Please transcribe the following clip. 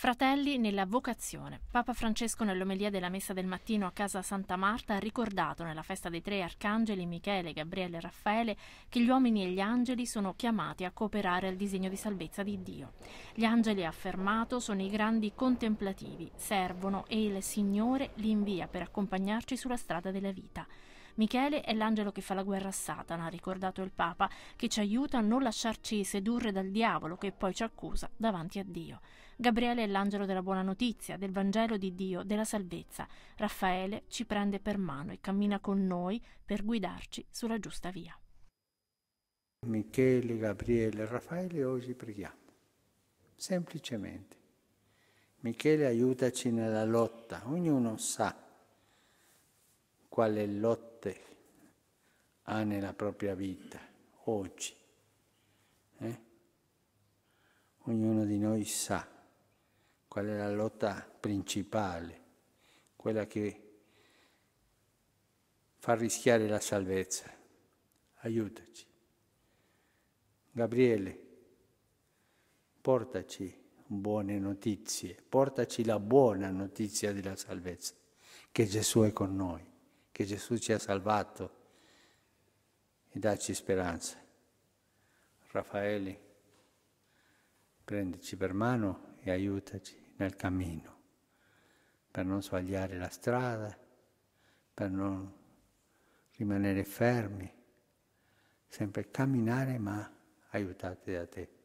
Fratelli nella vocazione. Papa Francesco nell'omelia della messa del mattino a casa Santa Marta ha ricordato nella festa dei tre arcangeli Michele, Gabriele e Raffaele che gli uomini e gli angeli sono chiamati a cooperare al disegno di salvezza di Dio. Gli angeli, ha affermato, sono i grandi contemplativi, servono e il Signore li invia per accompagnarci sulla strada della vita. Michele è l'angelo che fa la guerra a Satana, ha ricordato il Papa, che ci aiuta a non lasciarci sedurre dal diavolo che poi ci accusa davanti a Dio. Gabriele è l'angelo della buona notizia, del Vangelo di Dio, della salvezza. Raffaele ci prende per mano e cammina con noi per guidarci sulla giusta via. Michele, Gabriele, Raffaele oggi preghiamo, semplicemente. Michele aiutaci nella lotta, ognuno sa quale lotte ha nella propria vita oggi. Eh? Ognuno di noi sa qual è la lotta principale, quella che fa rischiare la salvezza. Aiutaci. Gabriele, portaci buone notizie, portaci la buona notizia della salvezza, che Gesù è con noi che Gesù ci ha salvato e dacci speranza. Raffaele, prendici per mano e aiutaci nel cammino, per non sbagliare la strada, per non rimanere fermi, sempre camminare ma aiutati da te.